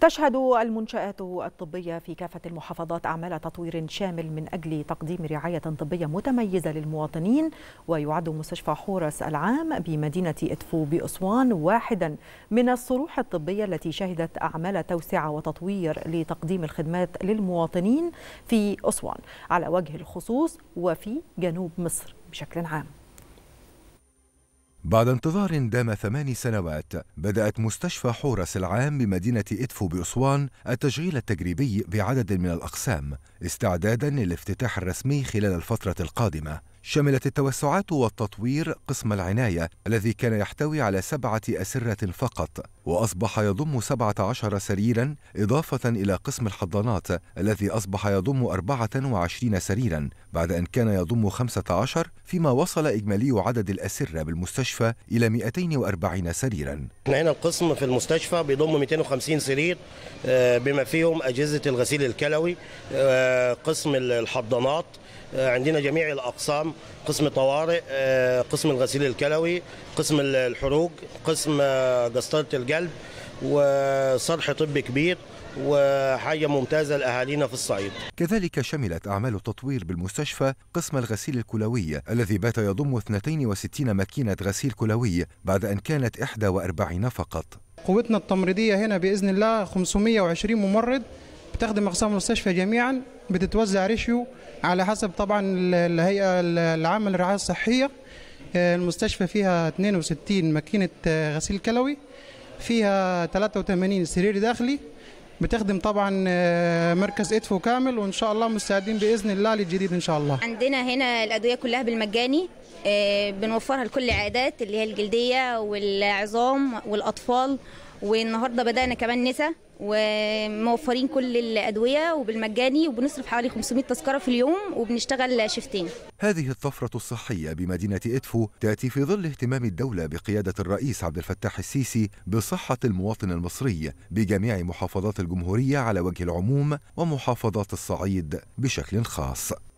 تشهد المنشآت الطبية في كافة المحافظات أعمال تطوير شامل من أجل تقديم رعاية طبية متميزة للمواطنين ويعد مستشفى حورس العام بمدينة إدفو بأسوان واحدا من الصروح الطبية التي شهدت أعمال توسعة وتطوير لتقديم الخدمات للمواطنين في أسوان على وجه الخصوص وفي جنوب مصر بشكل عام بعد انتظار دام ثمان سنوات بدأت مستشفى حورس العام بمدينة إدفو بأسوان التشغيل التجريبي بعدد من الأقسام استعدادا للافتتاح الرسمي خلال الفترة القادمة شملت التوسعات والتطوير قسم العناية الذي كان يحتوي على سبعة أسرة فقط وأصبح يضم 17 سريرا إضافة إلى قسم الحضانات الذي أصبح يضم 24 سريرا بعد أن كان يضم 15 فيما وصل إجمالي عدد الأسرة بالمستشفى إلى 240 سريرا احنا هنا القسم في المستشفى بيضم 250 سرير آه، بما فيهم أجهزة الغسيل الكلوي آه، قسم الحضانات آه، عندنا جميع الاقسام قسم طوارئ آه، قسم الغسيل الكلوي قسم الحروق قسم آه، قسطره القلب وصرح طبي كبير وحاجه ممتازه لاهالينا في الصعيد. كذلك شملت اعمال التطوير بالمستشفى قسم الغسيل الكلوي الذي بات يضم 62 ماكينه غسيل كلوي بعد ان كانت 41 فقط. قوتنا التمريضيه هنا باذن الله 520 ممرض بتخدم اقسام المستشفى جميعا بتتوزع ريشيو على حسب طبعا الهيئه العامه للرعايه الصحيه آه، المستشفى فيها 62 ماكينه آه، غسيل كلوي فيها 83 سرير داخلي بتخدم طبعا آه، مركز ادفو كامل وان شاء الله مستعدين باذن الله للجديد ان شاء الله عندنا هنا الادويه كلها بالمجاني بنوفرها لكل العيادات اللي هي الجلديه والعظام والاطفال والنهارده بدانا كمان نسا وموفرين كل الادويه وبالمجاني وبنصرف حوالي 500 تذكره في اليوم وبنشتغل شيفتين. هذه الطفره الصحيه بمدينه ادفو تاتي في ظل اهتمام الدوله بقياده الرئيس عبد الفتاح السيسي بصحه المواطن المصري بجميع محافظات الجمهوريه على وجه العموم ومحافظات الصعيد بشكل خاص.